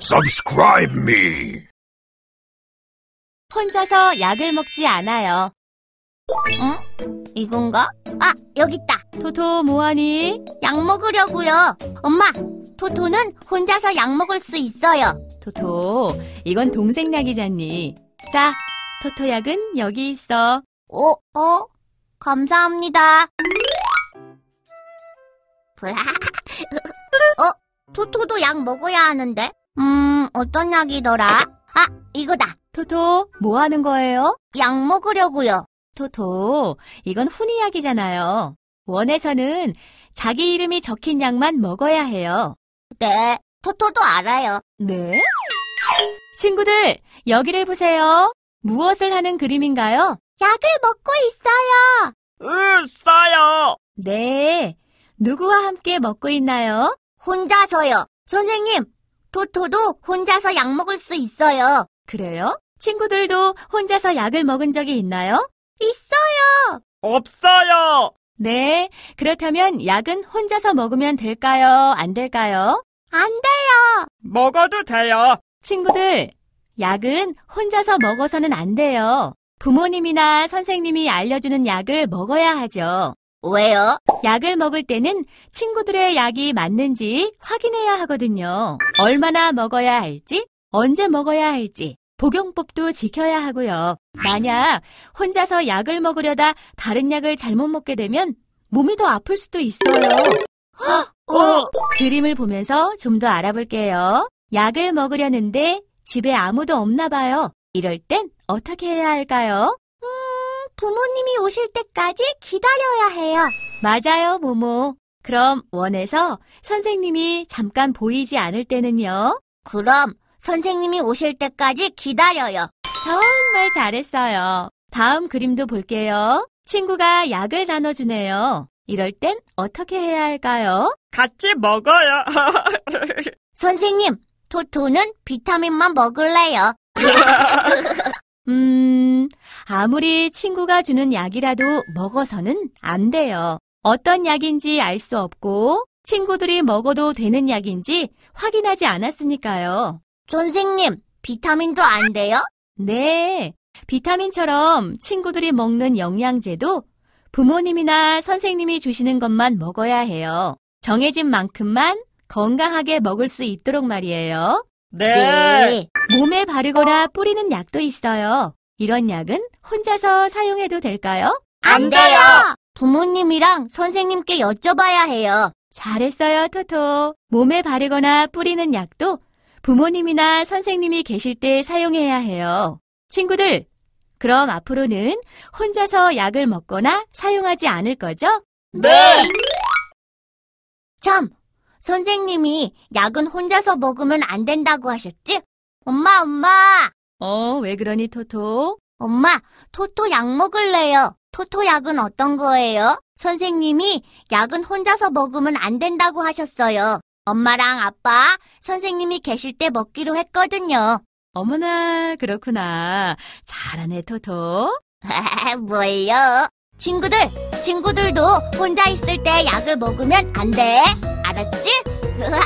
Subscribe me. 혼자서 약을 먹지 않아요. 응? 이건가? 아, 여기 있다. 토토 뭐하니? 약 먹으려고요. 엄마, 토토는 혼자서 약 먹을 수 있어요. 토토, 이건 동생 약이잖니. 자, 토토 약은 여기 있어. 어, 어? 감사합니다. 어? 토토도 약 먹어야 하는데? 음, 어떤 약이더라? 아, 이거다. 토토, 뭐 하는 거예요? 약 먹으려고요. 토토, 이건 훈이약이잖아요. 원에서는 자기 이름이 적힌 약만 먹어야 해요. 네, 토토도 알아요. 네? 친구들, 여기를 보세요. 무엇을 하는 그림인가요? 약을 먹고 있어요. 으, 싸요. 네, 누구와 함께 먹고 있나요? 혼자서요. 선생님, 토토도 혼자서 약 먹을 수 있어요. 그래요? 친구들도 혼자서 약을 먹은 적이 있나요? 있어요. 없어요. 네. 그렇다면 약은 혼자서 먹으면 될까요? 안 될까요? 안 돼요. 먹어도 돼요. 친구들, 약은 혼자서 먹어서는 안 돼요. 부모님이나 선생님이 알려주는 약을 먹어야 하죠. 왜요? 약을 먹을 때는 친구들의 약이 맞는지 확인해야 하거든요. 얼마나 먹어야 할지, 언제 먹어야 할지, 복용법도 지켜야 하고요. 만약 혼자서 약을 먹으려다 다른 약을 잘못 먹게 되면 몸이 더 아플 수도 있어요. 어, 어! 그림을 보면서 좀 더 알아볼게요. 약을 먹으려는데 집에 아무도 없나 봐요. 이럴 땐 어떻게 해야 할까요? 음. 부모님이 오실 때까지 기다려야 해요. 맞아요, 모모. 그럼 원에서 선생님이 잠깐 보이지 않을 때는요? 그럼 선생님이 오실 때까지 기다려요. 정말 잘했어요. 다음 그림도 볼게요. 친구가 약을 나눠주네요. 이럴 땐 어떻게 해야 할까요? 같이 먹어요. 선생님, 토토는 비타민만 먹을래요. 음, 아무리 친구가 주는 약이라도 먹어서는 안 돼요. 어떤 약인지 알 수 없고 친구들이 먹어도 되는 약인지 확인하지 않았으니까요. 선생님, 비타민도 안 돼요? 네. 비타민처럼 친구들이 먹는 영양제도 부모님이나 선생님이 주시는 것만 먹어야 해요. 정해진 만큼만 건강하게 먹을 수 있도록 말이에요. 네. 네. 몸에 바르거나 뿌리는 약도 있어요. 이런 약은 혼자서 사용해도 될까요? 안 돼요. 부모님이랑 선생님께 여쭤봐야 해요. 잘했어요, 토토. 몸에 바르거나 뿌리는 약도 부모님이나 선생님이 계실 때 사용해야 해요. 친구들, 그럼 앞으로는 혼자서 약을 먹거나 사용하지 않을 거죠? 네. 참, 선생님이 약은 혼자서 먹으면 안 된다고 하셨지? 엄마, 엄마! 어, 왜 그러니, 토토? 엄마, 토토 약 먹을래요. 토토 약은 어떤 거예요? 선생님이 약은 혼자서 먹으면 안 된다고 하셨어요. 엄마랑 아빠, 선생님이 계실 때 먹기로 했거든요. 어머나, 그렇구나. 잘하네, 토토. 뭘요? 친구들, 친구들도 혼자 있을 때 약을 먹으면 안 돼. かっちうわ